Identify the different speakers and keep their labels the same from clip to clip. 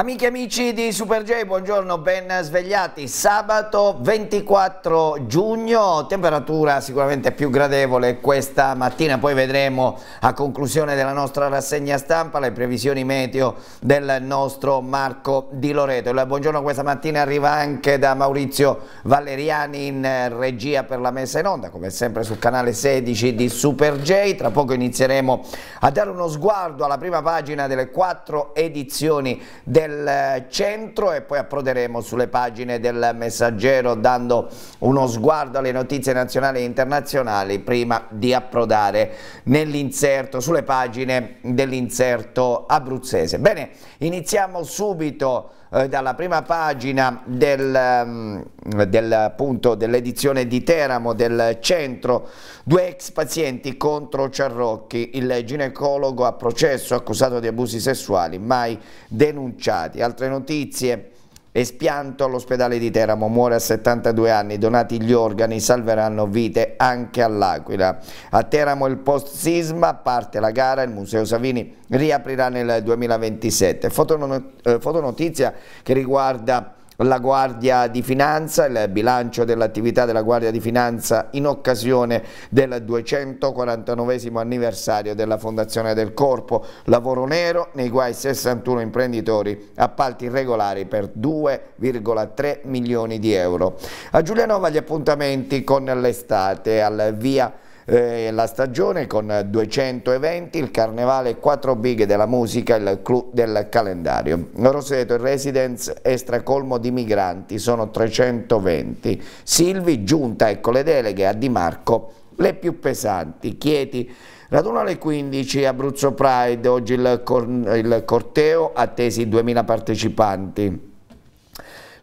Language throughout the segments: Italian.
Speaker 1: Amiche e amici di Super J, buongiorno, ben svegliati. Sabato 24 giugno, temperatura sicuramente più gradevole questa mattina, poi vedremo a conclusione della nostra rassegna stampa le previsioni meteo del nostro Marco Di Loreto. Il buongiorno questa mattina arriva anche da Maurizio Valeriani in regia per la messa in onda, come sempre sul canale 16 di Super J. Tra poco inizieremo a dare uno sguardo alla prima pagina delle quattro edizioni del del centro e poi approderemo sulle pagine del messaggero dando uno sguardo alle notizie nazionali e internazionali prima di approdare nell'inserto, sulle pagine dell'inserto abruzzese. Bene, iniziamo subito eh, dalla prima pagina del, ehm, del, dell'edizione di Teramo del centro, due ex pazienti contro Ciarrocchi, il ginecologo a processo accusato di abusi sessuali mai denunciati. Altre notizie e spianto all'ospedale di Teramo, muore a 72 anni, donati gli organi, salveranno vite anche all'Aquila. A Teramo il post-sisma, parte la gara, il Museo Savini riaprirà nel 2027. Eh, fotonotizia che riguarda la Guardia di Finanza, il bilancio dell'attività della Guardia di Finanza in occasione del 249 anniversario della fondazione del corpo, lavoro nero nei guai 61 imprenditori, appalti irregolari per 2,3 milioni di euro. A Giulianova gli appuntamenti con l'estate al via eh, la stagione con 200 eventi, il carnevale 4 big della musica, il clou del calendario. Roseto Residence Estracolmo di Migranti sono 320, Silvi Giunta, ecco le deleghe a Di Marco le più pesanti, Chieti Raduno alle 15, Abruzzo Pride, oggi il, cor il corteo, attesi 2000 partecipanti.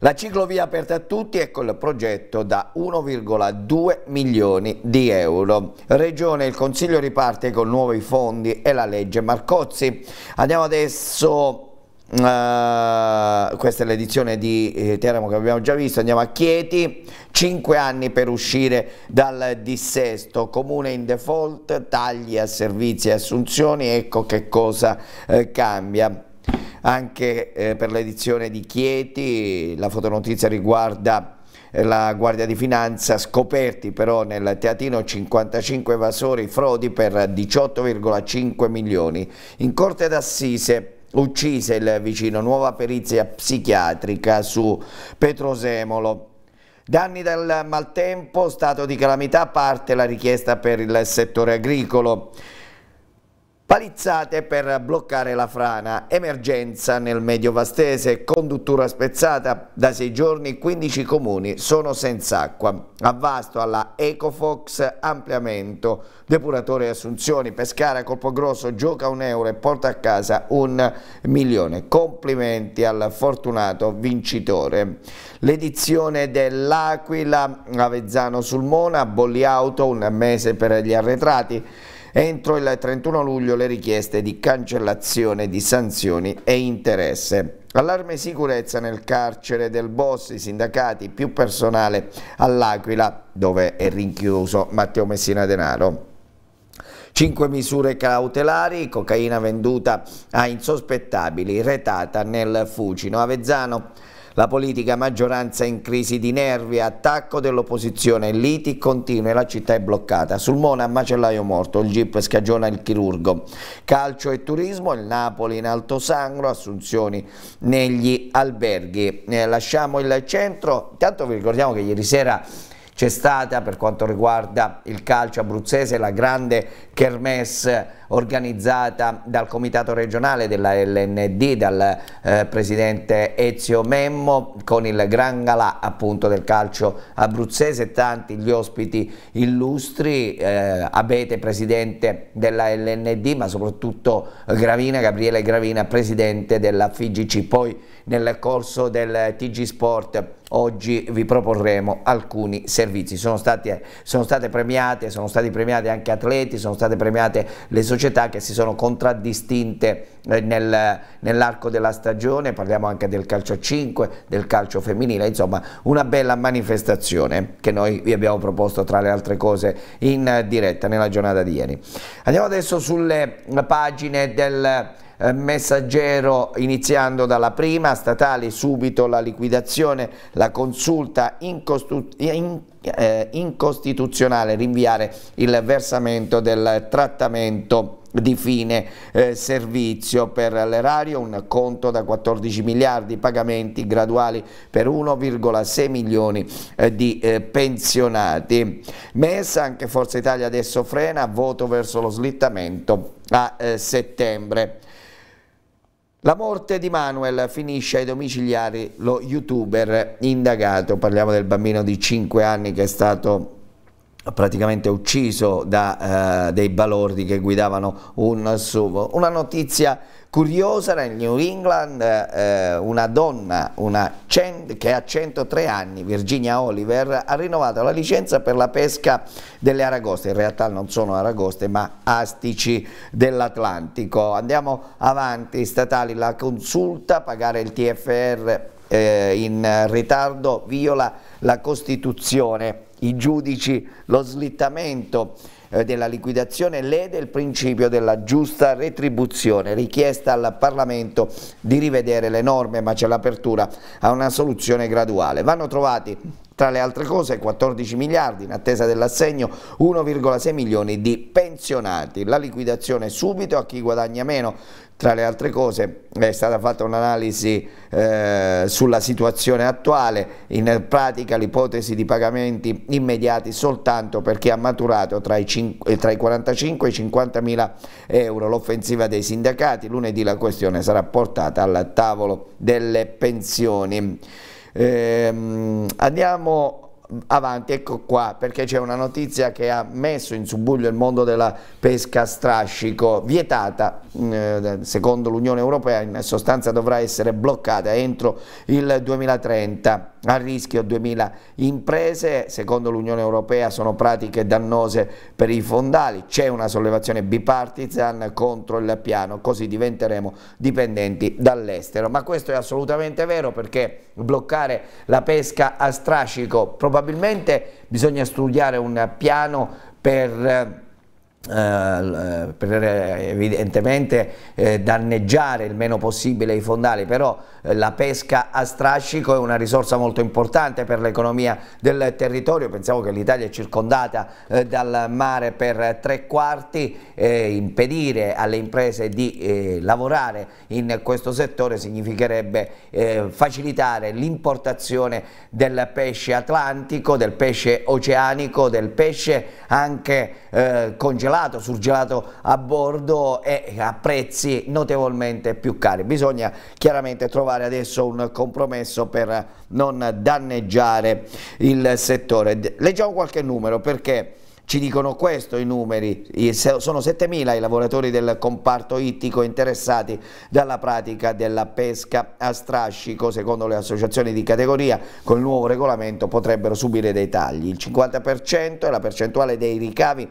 Speaker 1: La ciclovia aperta a tutti è col progetto da 1,2 milioni di euro. Regione il Consiglio riparte con nuovi fondi e la legge Marcozzi. Andiamo adesso Uh, questa è l'edizione di eh, Teramo che abbiamo già visto, andiamo a Chieti, 5 anni per uscire dal dissesto, comune in default, tagli a servizi e assunzioni, ecco che cosa eh, cambia anche eh, per l'edizione di Chieti, la fotonotizia riguarda eh, la Guardia di Finanza, scoperti però nel teatino 55 evasori frodi per 18,5 milioni. In Corte d'Assise uccise il vicino, nuova perizia psichiatrica su Petrosemolo. Danni dal maltempo, stato di calamità, parte la richiesta per il settore agricolo. Palizzate per bloccare la frana, emergenza nel medio vastese, conduttura spezzata, da sei giorni 15 comuni sono senza acqua. vasto alla Ecofox, ampliamento, depuratore e Assunzioni, Pescara, Colpo Grosso, gioca un euro e porta a casa un milione. Complimenti al fortunato vincitore. L'edizione dell'Aquila, Avezzano sul Mona, bolli auto, un mese per gli arretrati entro il 31 luglio le richieste di cancellazione di sanzioni e interesse. Allarme sicurezza nel carcere del Boss, i sindacati, più personale all'Aquila dove è rinchiuso Matteo Messina Denaro. 5 misure cautelari, cocaina venduta a insospettabili, retata nel Fucino. Avezzano la politica maggioranza in crisi di nervi, attacco dell'opposizione, liti continue, la città è bloccata. Sul Sulmona macellaio morto, il GIP scagiona il chirurgo. Calcio e turismo, il Napoli in alto sangro, assunzioni negli alberghi. Eh, lasciamo il centro, intanto vi ricordiamo che ieri sera c'è stata per quanto riguarda il calcio abruzzese la grande kermesse organizzata dal comitato regionale della LND, dal eh, presidente Ezio Memmo con il gran galà appunto del calcio abruzzese, tanti gli ospiti illustri, eh, Abete presidente della LND ma soprattutto Gravina, Gabriele Gravina presidente della FIGC, poi nel corso del TG Sport oggi vi proporremo alcuni servizi. Sono, stati, sono, state premiate, sono stati premiati anche atleti, sono state premiate le società che si sono contraddistinte eh, nel, nell'arco della stagione, parliamo anche del calcio 5, del calcio femminile, insomma una bella manifestazione che noi vi abbiamo proposto tra le altre cose in diretta nella giornata di ieri. Andiamo adesso sulle pagine del eh, messaggero iniziando dalla prima, statali subito la liquidazione, la consulta eh, incostituzionale rinviare il versamento del trattamento di fine eh, servizio per l'erario, un conto da 14 miliardi, pagamenti graduali per 1,6 milioni eh, di eh, pensionati. Messa anche Forza Italia adesso frena, voto verso lo slittamento a eh, settembre. La morte di Manuel finisce ai domiciliari lo youtuber indagato, parliamo del bambino di 5 anni che è stato praticamente ucciso da eh, dei balordi che guidavano un SUV. Una notizia curiosa nel New England, eh, una donna una che ha 103 anni, Virginia Oliver, ha rinnovato la licenza per la pesca delle aragoste, in realtà non sono aragoste ma astici dell'Atlantico. Andiamo avanti, statali, la consulta, pagare il TFR eh, in ritardo viola la Costituzione i giudici lo slittamento eh, della liquidazione lede il principio della giusta retribuzione richiesta al Parlamento di rivedere le norme ma c'è l'apertura a una soluzione graduale. Vanno trovati tra le altre cose 14 miliardi in attesa dell'assegno 1,6 milioni di pensionati. La liquidazione subito a chi guadagna meno. Tra le altre cose è stata fatta un'analisi eh, sulla situazione attuale, in pratica l'ipotesi di pagamenti immediati soltanto per chi ha maturato tra i, 5, eh, tra i 45 e i 50 mila euro. L'offensiva dei sindacati, lunedì la questione sarà portata al tavolo delle pensioni. Eh, andiamo avanti, ecco qua, perché c'è una notizia che ha messo in subbuglio il mondo della pesca a strascico, vietata mm, eh, secondo l'Unione Europea, in sostanza dovrà essere bloccata entro il 2030, a rischio 2000 imprese, secondo l'Unione Europea sono pratiche dannose per i fondali, c'è una sollevazione bipartisan contro il piano, così diventeremo dipendenti dall'estero, ma questo è assolutamente vero perché bloccare la pesca a strascico probabilmente probabilmente bisogna studiare un piano per eh, eh, per evidentemente eh, danneggiare il meno possibile i fondali, però eh, la pesca a strascico è una risorsa molto importante per l'economia del territorio, pensiamo che l'Italia è circondata dal mare per tre quarti, impedire alle imprese di lavorare in questo settore significherebbe facilitare l'importazione del pesce atlantico, del pesce oceanico, del pesce anche congelato surgelato, surgelato a bordo e a prezzi notevolmente più cari. Bisogna chiaramente trovare adesso un compromesso per non danneggiare il settore. Leggiamo qualche numero perché ci dicono questo i numeri, sono 7.000 i lavoratori del comparto ittico interessati dalla pratica della pesca a strascico, secondo le associazioni di categoria con il nuovo regolamento potrebbero subire dei tagli, il 50% è la percentuale dei ricavi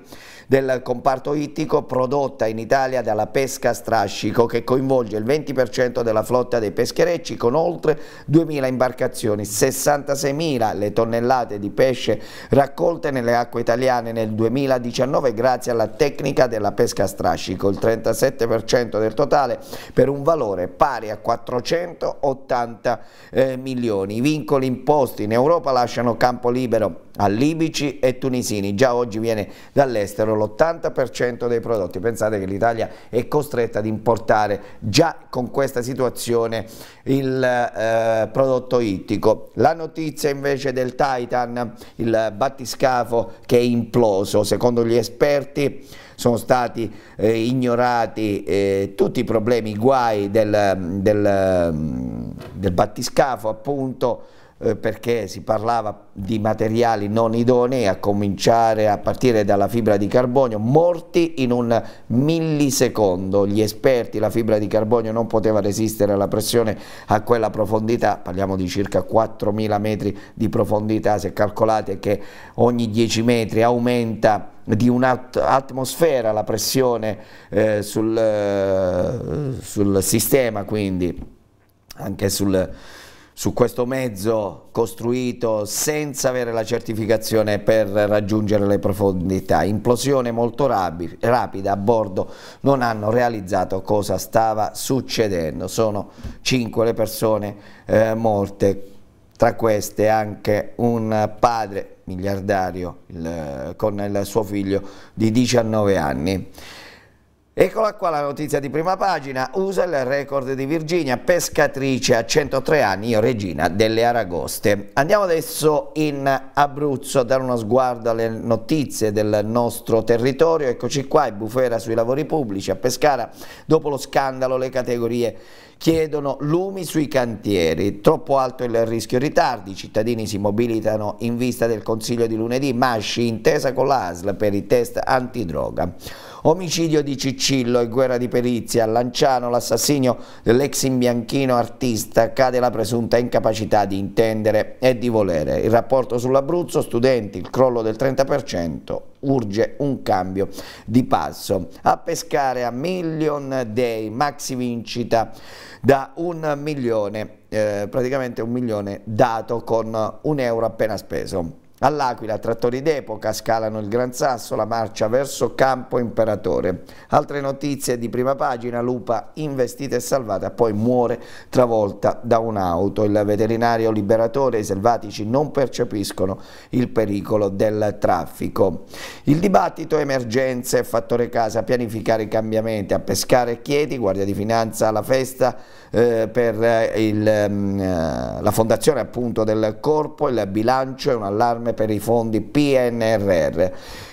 Speaker 1: del comparto ittico prodotta in Italia dalla pesca a strascico che coinvolge il 20% della flotta dei pescherecci con oltre 2.000 imbarcazioni, 66.000 le tonnellate di pesce raccolte nelle acque italiane nel nel 2019 grazie alla tecnica della pesca a strascico, il 37% del totale per un valore pari a 480 eh, milioni. I vincoli imposti in Europa lasciano campo libero a libici e tunisini. Già oggi viene dall'estero l'80% dei prodotti. Pensate che l'Italia è costretta ad importare già con questa situazione il eh, prodotto ittico. La notizia invece del Titan, il battiscafo che è imploso, secondo gli esperti sono stati eh, ignorati eh, tutti i problemi, i guai del, del, del battiscafo appunto eh, perché si parlava di materiali non idonei a cominciare a partire dalla fibra di carbonio, morti in un millisecondo, gli esperti, la fibra di carbonio non poteva resistere alla pressione a quella profondità, parliamo di circa 4.000 metri di profondità, se calcolate che ogni 10 metri aumenta di un'atmosfera la pressione eh, sul, eh, sul sistema, quindi anche sul su questo mezzo costruito senza avere la certificazione per raggiungere le profondità. Implosione molto rapida a bordo, non hanno realizzato cosa stava succedendo. Sono cinque le persone eh, morte, tra queste anche un padre miliardario il, con il suo figlio di 19 anni. Eccola qua la notizia di prima pagina, usa il record di Virginia, pescatrice a 103 anni, regina delle Aragoste. Andiamo adesso in Abruzzo a dare uno sguardo alle notizie del nostro territorio, eccoci qua, è bufera sui lavori pubblici a Pescara, dopo lo scandalo le categorie chiedono lumi sui cantieri, troppo alto il rischio ritardi, i cittadini si mobilitano in vista del Consiglio di lunedì, Masci intesa con l'ASL per i test antidroga. Omicidio di Cicillo e guerra di perizia, a Lanciano l'assassinio dell'ex imbianchino artista cade la presunta incapacità di intendere e di volere. Il rapporto sull'Abruzzo, studenti, il crollo del 30% urge un cambio di passo. A pescare a Million Day, maxi vincita da un milione, eh, praticamente un milione dato con un euro appena speso. All'Aquila, trattori d'epoca, scalano il Gran Sasso, la marcia verso Campo Imperatore. Altre notizie di prima pagina, Lupa investita e salvata, poi muore travolta da un'auto. Il veterinario liberatore e i selvatici non percepiscono il pericolo del traffico. Il dibattito emergenze, fattore casa, pianificare i cambiamenti, a pescare chiedi, guardia di finanza alla festa eh, per eh, il, mm, eh, la fondazione appunto del corpo, il bilancio e un allarme per i fondi PNRR.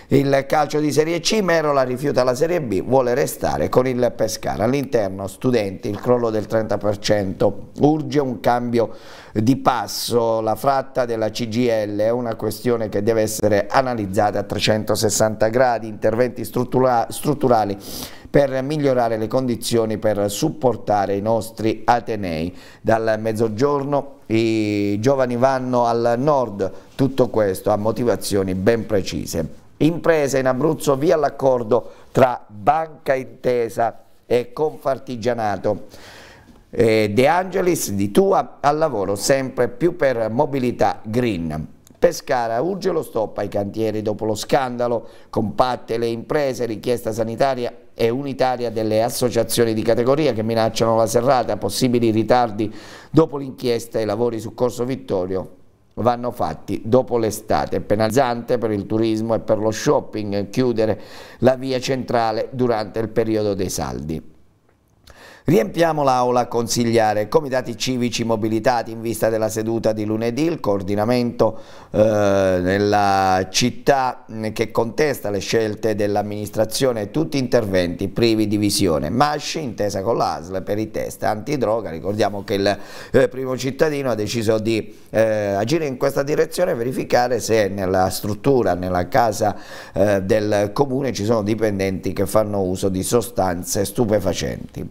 Speaker 1: Il calcio di Serie C, Merola rifiuta la Serie B, vuole restare con il Pescara. All'interno studenti, il crollo del 30%, urge un cambio di passo, la fratta della CGL è una questione che deve essere analizzata a 360 gradi, interventi struttura strutturali per migliorare le condizioni per supportare i nostri atenei. Dal mezzogiorno i giovani vanno al nord, tutto questo a motivazioni ben precise. Impresa in Abruzzo via l'accordo tra Banca Intesa e Confartigianato. Eh, De Angelis di Tua al lavoro sempre più per mobilità green. Pescara urge lo stop ai cantieri dopo lo scandalo, compatte le imprese, richiesta sanitaria e unitaria delle associazioni di categoria che minacciano la serrata, possibili ritardi dopo l'inchiesta e i lavori su Corso Vittorio vanno fatti dopo l'estate. È penalizzante per il turismo e per lo shopping chiudere la via centrale durante il periodo dei saldi. Riempiamo l'aula consigliare, comitati civici mobilitati in vista della seduta di lunedì, il coordinamento eh, nella città mm, che contesta le scelte dell'amministrazione e tutti interventi privi di visione. Masci, intesa con l'ASL per i test antidroga, ricordiamo che il eh, primo cittadino ha deciso di eh, agire in questa direzione e verificare se nella struttura, nella casa eh, del comune ci sono dipendenti che fanno uso di sostanze stupefacenti.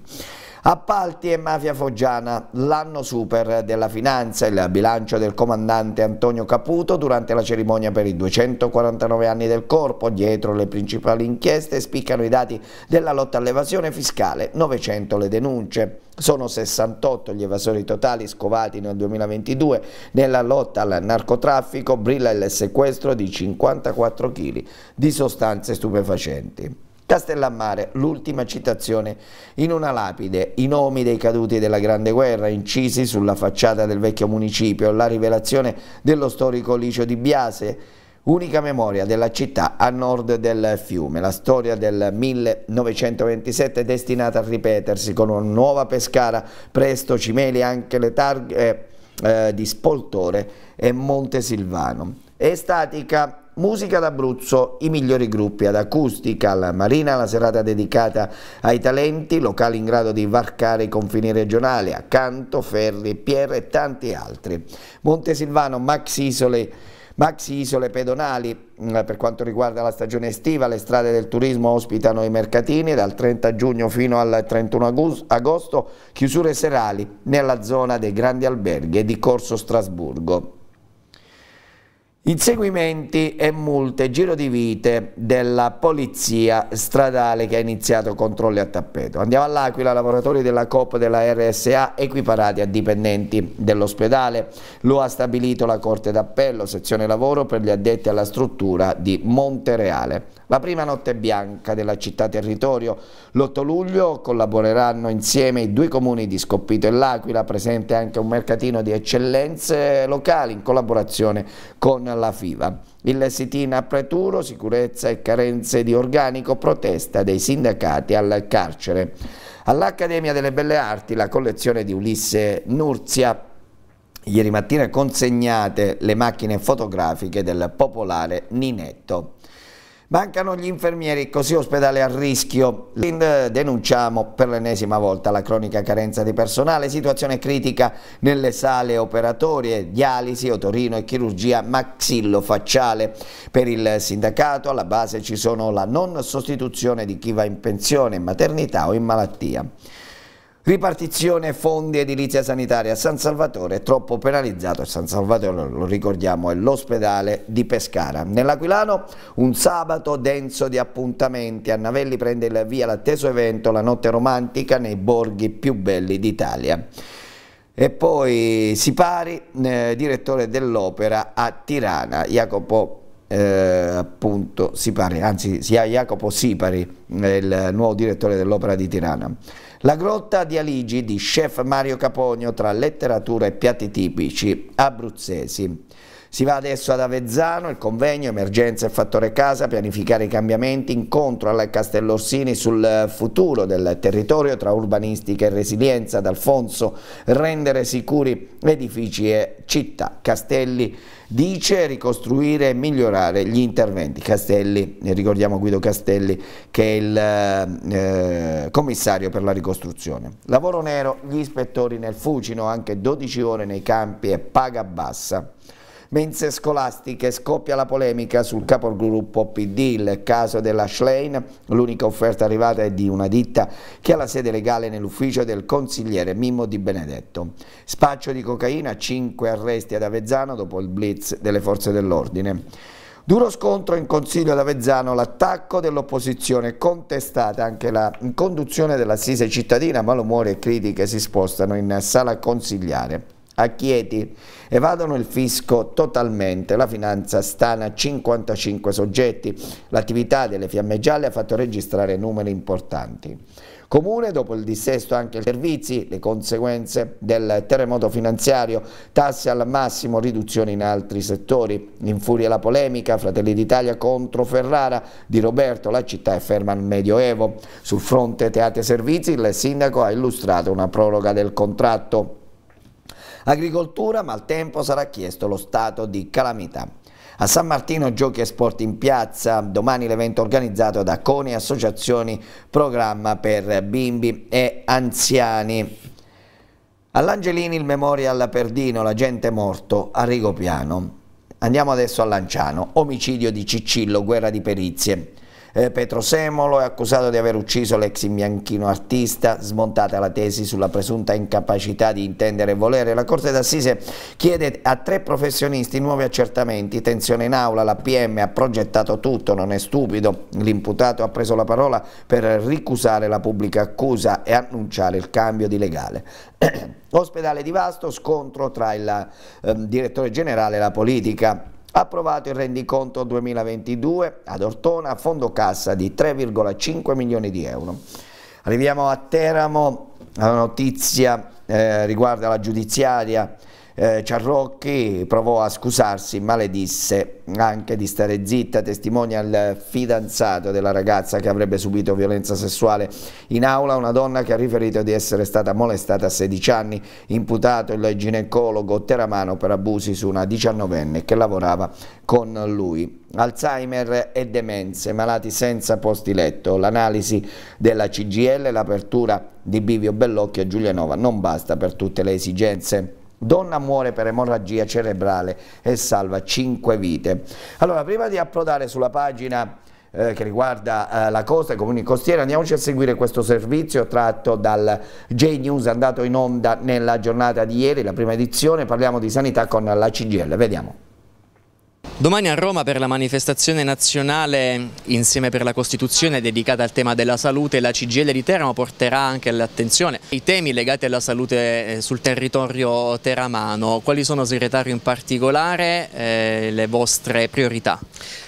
Speaker 1: Appalti e mafia foggiana, l'anno super della finanza, il bilancio del comandante Antonio Caputo durante la cerimonia per i 249 anni del corpo, dietro le principali inchieste spiccano i dati della lotta all'evasione fiscale, 900 le denunce. Sono 68 gli evasori totali scovati nel 2022. Nella lotta al narcotraffico brilla il sequestro di 54 kg di sostanze stupefacenti. Castellammare, l'ultima citazione in una lapide, i nomi dei caduti della Grande Guerra incisi sulla facciata del vecchio municipio, la rivelazione dello storico Licio di Biase, unica memoria della città a nord del fiume. La storia del 1927 destinata a ripetersi con una nuova Pescara, presto Cimeli anche le targhe eh, di Spoltore e Montesilvano. È statica Musica d'Abruzzo, i migliori gruppi ad acustica, alla Marina, la serata dedicata ai talenti, locali in grado di varcare i confini regionali, accanto Ferri, Pierre e tanti altri. Montesilvano, Max Isole, maxi isole pedonali mm, per quanto riguarda la stagione estiva le strade del turismo ospitano i mercatini dal 30 giugno fino al 31 agosto chiusure serali nella zona dei grandi alberghi e di Corso Strasburgo Inseguimenti e multe, giro di vite della polizia stradale che ha iniziato controlli a tappeto. Andiamo all'Aquila, lavoratori della COP della RSA equiparati a dipendenti dell'ospedale. Lo ha stabilito la Corte d'Appello, sezione lavoro per gli addetti alla struttura di Montereale. La prima notte bianca della città territorio, l'8 luglio collaboreranno insieme i due comuni di Scoppito e L'Aquila, presente anche un mercatino di eccellenze locali in collaborazione con la FIVA. Il sit-in a Preturo, sicurezza e carenze di organico, protesta dei sindacati al carcere. All'Accademia delle Belle Arti la collezione di Ulisse Nurzia ieri mattina consegnate le macchine fotografiche del popolare Ninetto. Mancano gli infermieri, così ospedale a rischio. Lind denunciamo per l'ennesima volta la cronica carenza di personale, situazione critica nelle sale operatorie, dialisi, otorino e chirurgia maxillofacciale. Per il sindacato alla base ci sono la non sostituzione di chi va in pensione, in maternità o in malattia. Ripartizione fondi edilizia sanitaria a San Salvatore troppo penalizzato e San Salvatore, lo ricordiamo, è l'ospedale di Pescara. Nell'Aquilano un sabato denso di appuntamenti, a Navelli prende il via l'atteso evento La notte romantica nei borghi più belli d'Italia. E poi Sipari, eh, direttore dell'opera a Tirana, Jacopo eh, appunto Sipari, anzi sia Jacopo Sipari, il nuovo direttore dell'opera di Tirana. La grotta di Aligi di chef Mario Capogno tra letteratura e piatti tipici abruzzesi. Si va adesso ad Avezzano, il convegno Emergenza e Fattore Casa, pianificare i cambiamenti, incontro alla Castellorsini sul futuro del territorio tra urbanistica e resilienza, ad Alfonso, rendere sicuri edifici e città, castelli dice ricostruire e migliorare gli interventi. Castelli, ricordiamo Guido Castelli che è il eh, eh commissario per la ricostruzione. Lavoro nero, gli ispettori nel Fucino, anche 12 ore nei campi e paga bassa. Mense scolastiche scoppia la polemica sul capogruppo PD, il caso della Schlein, l'unica offerta arrivata è di una ditta che ha la sede legale nell'ufficio del consigliere Mimmo Di Benedetto. Spaccio di cocaina, 5 arresti ad Avezzano dopo il blitz delle forze dell'ordine. Duro scontro in consiglio ad Avezzano, l'attacco dell'opposizione, contestata anche la conduzione dell'assise cittadina, malumore e critiche si spostano in sala consigliare a Chieti evadono il fisco totalmente, la finanza stana 55 soggetti, l'attività delle fiamme gialle ha fatto registrare numeri importanti. Comune, dopo il dissesto anche i servizi, le conseguenze del terremoto finanziario, tasse al massimo, riduzioni in altri settori. Infuria la polemica, Fratelli d'Italia contro Ferrara, di Roberto, la città è ferma al Medioevo. Sul fronte teatri e servizi il sindaco ha illustrato una proroga del contratto. Agricoltura, ma al tempo sarà chiesto lo stato di calamità. A San Martino giochi e sport in piazza, domani l'evento organizzato da CONI Associazioni Programma per Bimbi e Anziani. All'Angelini il memorial Perdino, l'agente morto a Rigopiano. Andiamo adesso a Lanciano, omicidio di Cicillo, guerra di perizie. Eh, Petro Semolo è accusato di aver ucciso l'ex bianchino artista, smontata la tesi sulla presunta incapacità di intendere e volere. La Corte d'Assise chiede a tre professionisti nuovi accertamenti, tensione in aula, la PM ha progettato tutto, non è stupido, l'imputato ha preso la parola per ricusare la pubblica accusa e annunciare il cambio di legale. Ospedale di Vasto, scontro tra il eh, direttore generale e la politica. Approvato il rendiconto 2022 ad Ortona a fondo cassa di 3,5 milioni di euro. Arriviamo a Teramo, la notizia eh, riguarda la giudiziaria eh, Ciarrocchi provò a scusarsi, maledisse anche di stare zitta, testimonia il fidanzato della ragazza che avrebbe subito violenza sessuale in aula, una donna che ha riferito di essere stata molestata a 16 anni, imputato il ginecologo Teramano per abusi su una 19enne che lavorava con lui. Alzheimer e demenze, malati senza posti letto, l'analisi della CGL, l'apertura di Bivio Bellocchio e Giulianova non basta per tutte le esigenze Donna muore per emorragia cerebrale e salva 5 vite. Allora, prima di approdare sulla pagina eh, che riguarda eh, la costa e i comuni costieri, andiamoci a seguire questo servizio tratto dal J-News andato in onda nella giornata di ieri, la prima edizione, parliamo di sanità con la CGL, vediamo.
Speaker 2: Domani a Roma per la manifestazione nazionale insieme per la Costituzione dedicata al tema della salute la CGL di Teramo porterà anche all'attenzione i temi legati alla salute eh, sul territorio teramano. Quali sono segretario in particolare eh, le vostre priorità?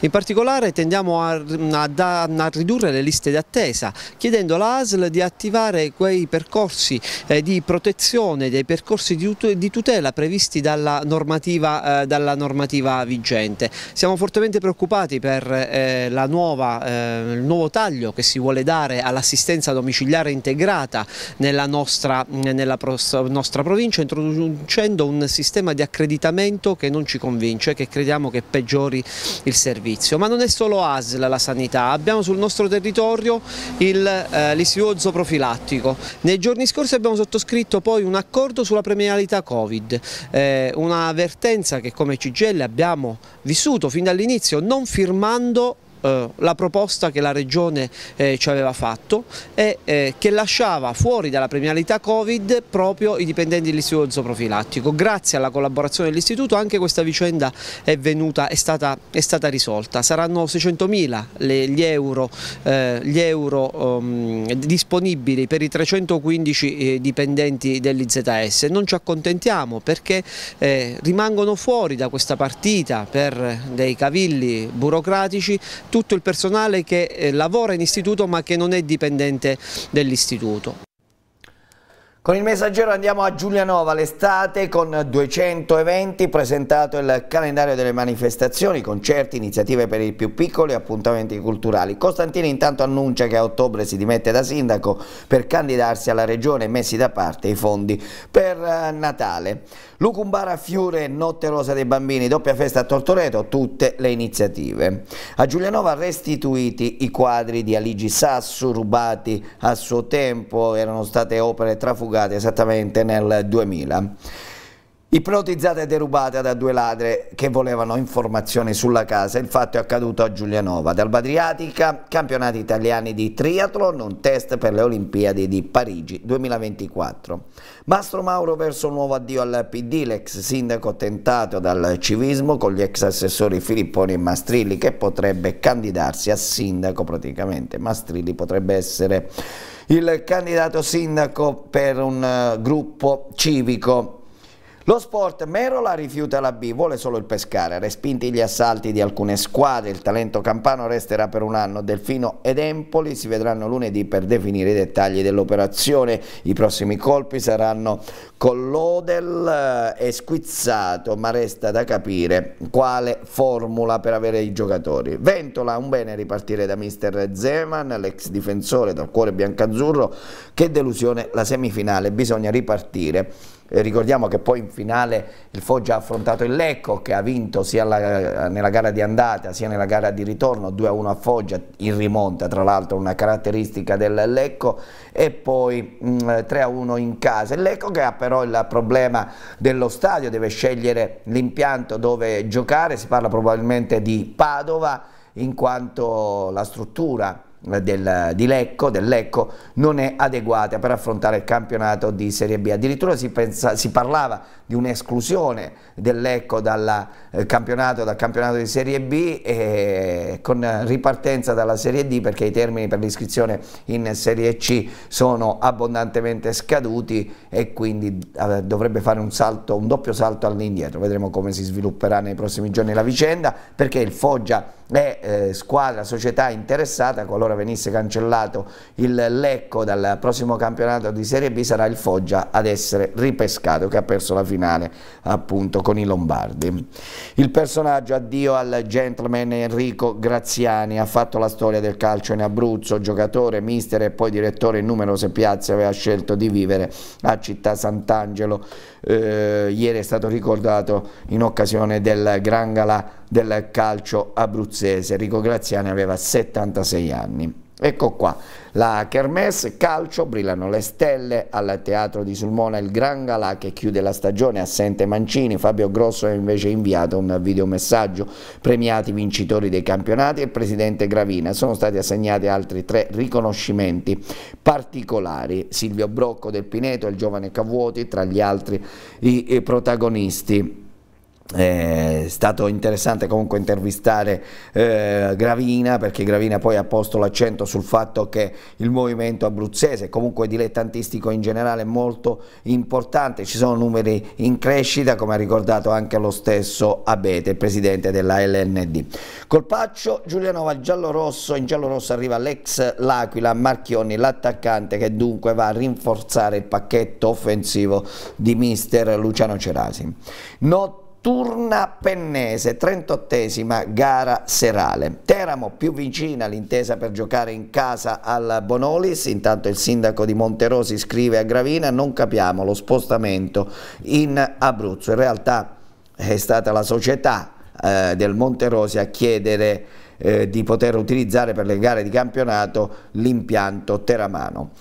Speaker 2: In particolare tendiamo a, a, a ridurre le liste d'attesa chiedendo all'ASL di attivare quei percorsi eh, di protezione, dei percorsi di, tutela previsti dalla normativa, eh, dalla normativa vigente sicuramente. Siamo fortemente preoccupati per eh, nuova, eh, il nuovo taglio che si vuole dare all'assistenza domiciliare integrata nella, nostra, nella nostra provincia introducendo un sistema di accreditamento che non ci convince, e che crediamo che peggiori il servizio. Ma non è solo ASL la sanità, abbiamo sul nostro territorio eh, l'istituto eh, zooprofilattico. Nei giorni scorsi abbiamo sottoscritto poi un accordo sulla premialità Covid, eh, una vertenza che come CGL abbiamo visto vissuto fin dall'inizio non firmando eh, la proposta che la Regione eh, ci aveva fatto e eh, che lasciava fuori dalla premialità Covid proprio i dipendenti dell'istituto zooprofilattico. Grazie alla collaborazione dell'istituto anche questa vicenda è, venuta, è, stata, è stata, risolta. Saranno 600.000 gli euro, eh, gli euro um, disponibili per i 315 eh, dipendenti dell'IZS. Non ci accontentiamo perché rimangono fuori da questa partita per dei cavilli burocratici tutto il personale che eh, lavora in istituto ma che non è dipendente dell'istituto.
Speaker 1: Con il messaggero andiamo a Giulianova l'estate con 200 eventi, presentato il calendario delle manifestazioni, concerti, iniziative per i più piccoli e appuntamenti culturali. Costantini intanto annuncia che a ottobre si dimette da sindaco per candidarsi alla regione messi da parte i fondi per eh, Natale. Lucumbara Fiore, Notte Rosa dei Bambini, doppia festa a Tortoreto, tutte le iniziative. A Giulianova restituiti i quadri di Aligi Sassu rubati a suo tempo, erano state opere trafugate esattamente nel 2000 ipnotizzata e derubata da due ladre che volevano informazioni sulla casa. Il fatto è accaduto a Giulianova. Dal Badriatica, campionati italiani di triathlon, un test per le Olimpiadi di Parigi 2024. Mastro Mauro verso un nuovo addio al PD, l'ex sindaco tentato dal civismo con gli ex assessori Filipponi e Mastrilli che potrebbe candidarsi a sindaco praticamente. Mastrilli potrebbe essere il candidato sindaco per un uh, gruppo civico lo sport Merola rifiuta la B, vuole solo il pescare. Respinti gli assalti di alcune squadre, il talento campano resterà per un anno. Delfino ed Empoli si vedranno lunedì per definire i dettagli dell'operazione. I prossimi colpi saranno con l'Odel eh, e Squizzato, ma resta da capire quale formula per avere i giocatori. Ventola, un bene ripartire da mister Zeman, l'ex difensore dal cuore biancazzurro. Che delusione la semifinale, bisogna ripartire eh, ricordiamo che poi in finale il Foggia ha affrontato il Lecco che ha vinto sia la, nella gara di andata sia nella gara di ritorno 2-1 a Foggia in rimonta tra l'altro una caratteristica del Lecco e poi 3-1 mm, in casa. Il Lecco che ha però il problema dello stadio, deve scegliere l'impianto dove giocare, si parla probabilmente di Padova in quanto la struttura del, di Lecco, del Lecco non è adeguata per affrontare il campionato di Serie B. Addirittura si, pensa, si parlava di un'esclusione del Lecco dalla, eh, campionato, dal campionato di Serie B eh, con ripartenza dalla Serie D perché i termini per l'iscrizione in Serie C sono abbondantemente scaduti e quindi eh, dovrebbe fare un, salto, un doppio salto all'indietro. Vedremo come si svilupperà nei prossimi giorni la vicenda perché il Foggia e eh, squadra, società interessata, qualora venisse cancellato il Lecco dal prossimo campionato di Serie B, sarà il Foggia ad essere ripescato, che ha perso la finale appunto con i Lombardi. Il personaggio addio al gentleman Enrico Graziani, ha fatto la storia del calcio in Abruzzo, giocatore, mister e poi direttore in numerose piazze, aveva scelto di vivere a Città Sant'Angelo eh, ieri è stato ricordato in occasione del Gran Gala del calcio abruzzese, Rico Graziani aveva 76 anni. Ecco qua. La Kermesse calcio brillano le stelle al teatro di Sulmona il Gran Galà che chiude la stagione assente Mancini, Fabio Grosso ha invece inviato un videomessaggio premiati vincitori dei campionati e il presidente Gravina. Sono stati assegnati altri tre riconoscimenti particolari. Silvio Brocco del Pineto e il giovane Cavuoti tra gli altri i protagonisti. Eh, è stato interessante comunque intervistare eh, Gravina perché Gravina poi ha posto l'accento sul fatto che il movimento abruzzese comunque dilettantistico in generale è molto importante, ci sono numeri in crescita come ha ricordato anche lo stesso Abete, presidente della LND. Colpaccio Giulianova giallo-rosso, in giallo-rosso arriva l'ex L'Aquila Marchioni, l'attaccante che dunque va a rinforzare il pacchetto offensivo di mister Luciano Cerasi. Notte Turna Pennese, 38esima gara serale. Teramo più vicina all'intesa per giocare in casa al Bonolis, intanto il sindaco di Monterosi scrive a Gravina non capiamo lo spostamento in Abruzzo, in realtà è stata la società eh, del Monterosi a chiedere eh, di poter utilizzare per le gare di campionato l'impianto teramano.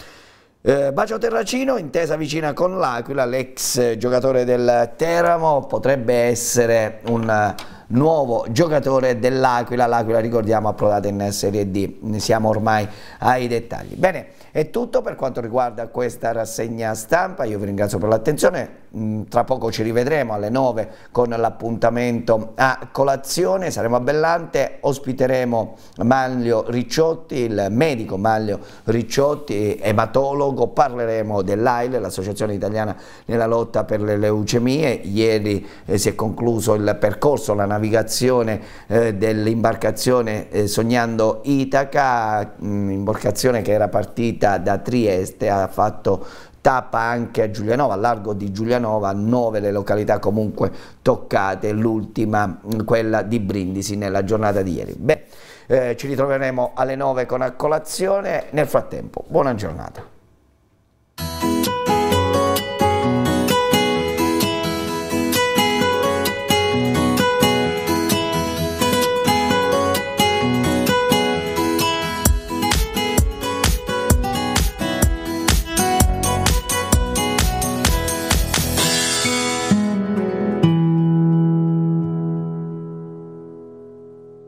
Speaker 1: Eh, Bacio Terracino, intesa vicina con l'Aquila, l'ex giocatore del Teramo, potrebbe essere un nuovo giocatore dell'Aquila, l'Aquila ricordiamo approdata in Serie D, siamo ormai ai dettagli. Bene, è tutto per quanto riguarda questa rassegna stampa, io vi ringrazio per l'attenzione, Mm, tra poco ci rivedremo alle 9 con l'appuntamento a colazione, saremo a Bellante, ospiteremo Manlio Ricciotti, il medico Manlio Ricciotti, ematologo, parleremo dell'AIL, l'Associazione Italiana nella lotta per le leucemie, ieri eh, si è concluso il percorso, la navigazione eh, dell'imbarcazione eh, Sognando Itaca, mm, imbarcazione che era partita da Trieste, ha fatto tappa anche a Giulianova, a largo di Giulianova, nove le località comunque toccate, l'ultima mm, quella di Brindisi nella giornata di ieri. Beh, eh, ci ritroveremo alle 9 con a colazione, nel frattempo buona giornata.